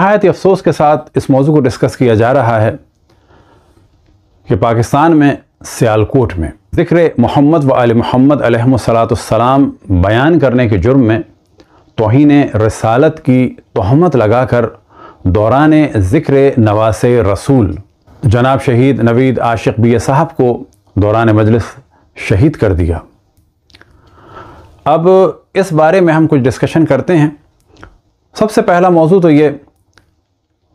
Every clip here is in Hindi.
नहायत अफसोस के साथ इस मौजू को डिस्कस किया जा रहा है कि पाकिस्तान में सियालकोट में ज़िक्र मोहम्मद व आल मोहम्मद सलाम बयान करने के जुर्म में तोहन रसालत की तहमत लगाकर दौरान ज़िक्र नवास रसूल जनाब शहीद नवीद आशिक बी साहब को दौरान मजलिस शहीद कर दिया अब इस बारे में हम कुछ डिस्कशन करते हैं सबसे पहला मौजू तो ये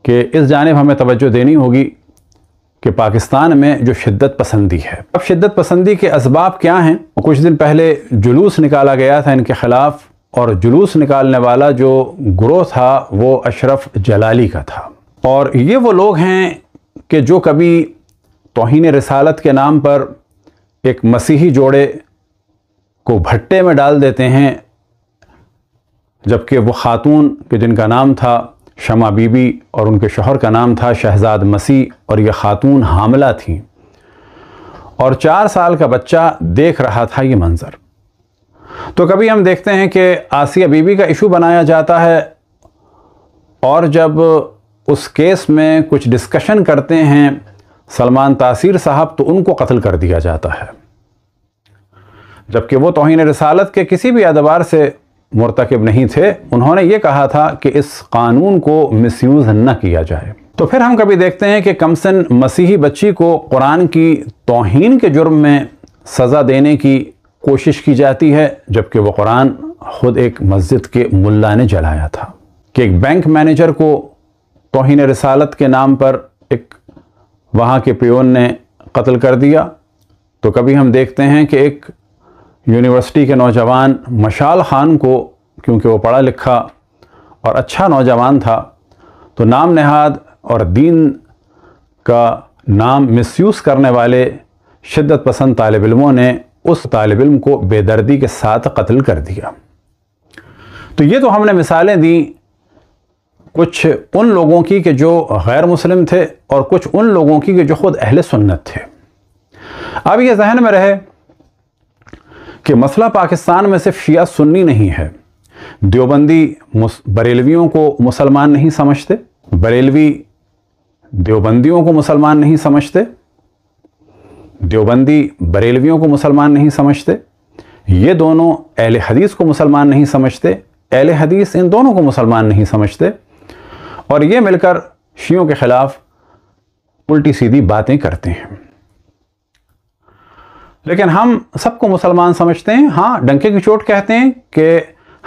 कि इस जानब हमें तोज्जो देनी होगी कि पाकिस्तान में जो शिद्दत पसंदी है अब शिद्दत पसंदी के इसबाब क्या हैं कुछ दिन पहले जुलूस निकाला गया था इनके ख़िलाफ़ और जुलूस निकालने वाला जो ग्रोह था वो अशरफ जलाली का था और ये वो लोग हैं कि जो कभी तोहन रसालत के नाम पर एक मसीही जोड़े को भट्टे में डाल देते हैं जबकि वो ख़ातून के जिनका नाम था शमा बीबी और उनके शोहर का नाम था शहजाद मसीह और ये खातून हामला थी और चार साल का बच्चा देख रहा था ये मंज़र तो कभी हम देखते हैं कि आसिया बीबी का इशू बनाया जाता है और जब उस केस में कुछ डिस्कशन करते हैं सलमान तासीर साहब तो उनको कत्ल कर दिया जाता है जबकि वो तोहन रसालत के किसी भी अदबार से मरतकब नहीं थे उन्होंने ये कहा था कि इस कानून को मिसयूज़ न किया जाए तो फिर हम कभी देखते हैं कि कमसन मसीही बच्ची को कुरान की तोहन के जुर्म में सज़ा देने की कोशिश की जाती है जबकि वह कुरान ख़ुद एक मस्जिद के मुला ने जलाया था कि एक बैंक मैनेजर को तोहन रसालत के नाम पर एक वहाँ के प्योन ने कत्ल कर दिया तो कभी हम देखते हैं कि एक यूनिवर्सिटी के नौजवान मशाल ख़ान को क्योंकि वो पढ़ा लिखा और अच्छा नौजवान था तो नाम नहाद और दीन का नाम मिसयूज़ करने वाले शिद्दत पसंद तालब इलमों ने उस तालब इम को बेदर्दी के साथ कत्ल कर दिया तो ये तो हमने मिसालें दी कुछ उन लोगों की कि जो गैर मुस्लिम थे और कुछ उन लोगों की कि जो ख़ुद अहल सुन्नत थे अब ये जहन में रहे कि मसला पाकिस्तान में सिर्फ शिया सुन्नी नहीं है देवबंदी बरेलवियों को मुसलमान नहीं समझते बरेलवी देवबंदियों को मुसलमान नहीं समझते देवबंदी बरेलवियों को मुसलमान नहीं समझते ये दोनों अहले हदीस को मुसलमान नहीं समझते अहले हदीस इन दोनों को मुसलमान नहीं समझते और ये मिलकर शियों के ख़िलाफ़ उल्टी सीधी बातें करते हैं लेकिन हम सबको मुसलमान समझते हैं हाँ डंके की चोट कहते हैं कि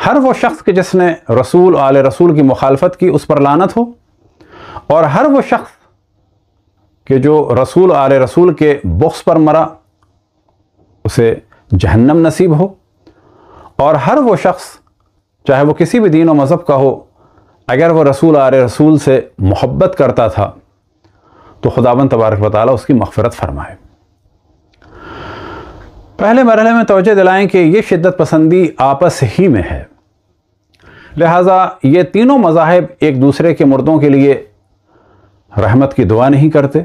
हर वो शख्स के जिसने रसूल आल रसूल की मुखालफत की उस पर लानत हो और हर वो शख्स के जो रसूल आल रसूल के बुक्स पर मरा उसे जहन्नम नसीब हो और हर वो शख्स चाहे वो किसी भी दीन और मज़हब का हो अगर वो रसूल आर रसूल से मोहब्बत करता था तो खुदाबंद तबारक वाली उसकी मफ़रत फरमाए पहले मरहले में तोजह दिलाएं कि ये शिद्दत पसंदी आपस ही में है लिहाजा ये तीनों मजाहब एक दूसरे के मुर्दों के लिए रहमत की दुआ नहीं करते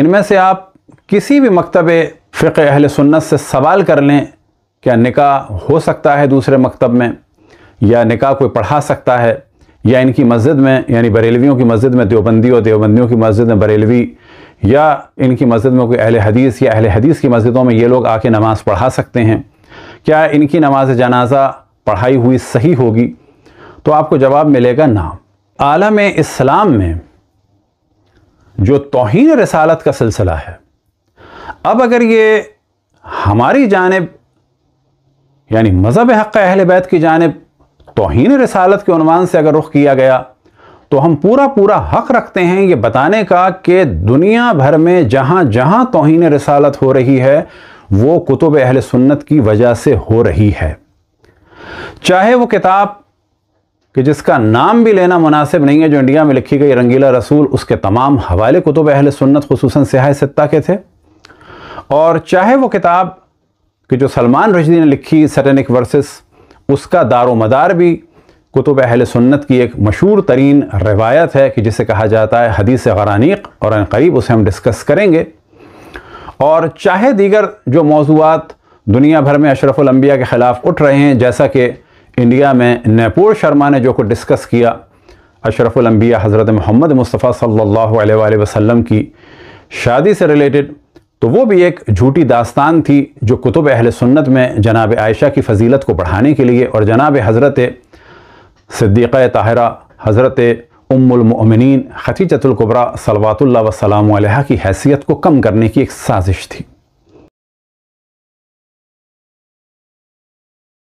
इनमें से आप किसी भी मकतब फ़िक अहल सुन्नत से सवाल कर लें क्या निका हो सकता है दूसरे मकतब में या निका कोई पढ़ा सकता है या इनकी मस्जिद में यानी बरेलवियों की मस्जिद में देवबंदी और देवबंदियों की मस्जिद में बरेलवी या इनकी मस्जिद में कोई अहल हदीस या अहल हदीस की मस्जिदों में ये लोग आके नमाज़ पढ़ा सकते हैं क्या इनकी नमाज जनाजा पढ़ाई हुई सही होगी तो आपको जवाब मिलेगा ना आलम इस्लाम में जो तोहन रसालत का सिलसिला है अब अगर ये हमारी जानब यानी मज़हब हक़ अहल बैत की जानब तोहन रसालत के अनवान से अगर रुख किया गया तो हम पूरा पूरा हक रखते हैं ये बताने का कि दुनिया भर में जहाँ जहाँ तोहन रसालत हो रही है वो कुतुब अहल सुन्नत की वजह से हो रही है चाहे वो किताब कि जिसका नाम भी लेना मुनासिब नहीं है जो इंडिया में लिखी गई रंगीला रसूल उसके तमाम हवाले कुतुब अहल सुन्नत खसूस सहाय सत्ता के थे और चाहे वो किताब कि जो सलमान रजदी ने लिखी सटेनिक वर्सेस उसका दारो मदार भी कुतुब अहल सुन्नत की एक मशहूर तरीन रवायत है कि जिसे कहा जाता है हदीस गरानीक और करीब उसे हम डिस्कस करेंगे और चाहे दीगर जो मौजूद दुनिया भर में अशरफुलंबिया के ख़िलाफ़ उठ रहे हैं जैसा कि इंडिया में नैपुर शर्मा ने जो कुछ डिस्कस किया अशरफुलम्बिया हज़रत मोहम्मद मुस्तफ़ा सल्लल्लाहु अलैहि वसल्लम की शादी से रिलेटेड तो वो भी एक झूठी दास्तान थी जो कुतुब अहल सुन्नत में जनाब आयशा की फजीलत को बढ़ाने के लिए और जनाब हज़रत सिद्दीक़ ताहरा हज़रत उम्मिन खतीजतुल्कुबरा सलवातुल्ला वसलाम की हैसियत को कम करने की एक साजिश थी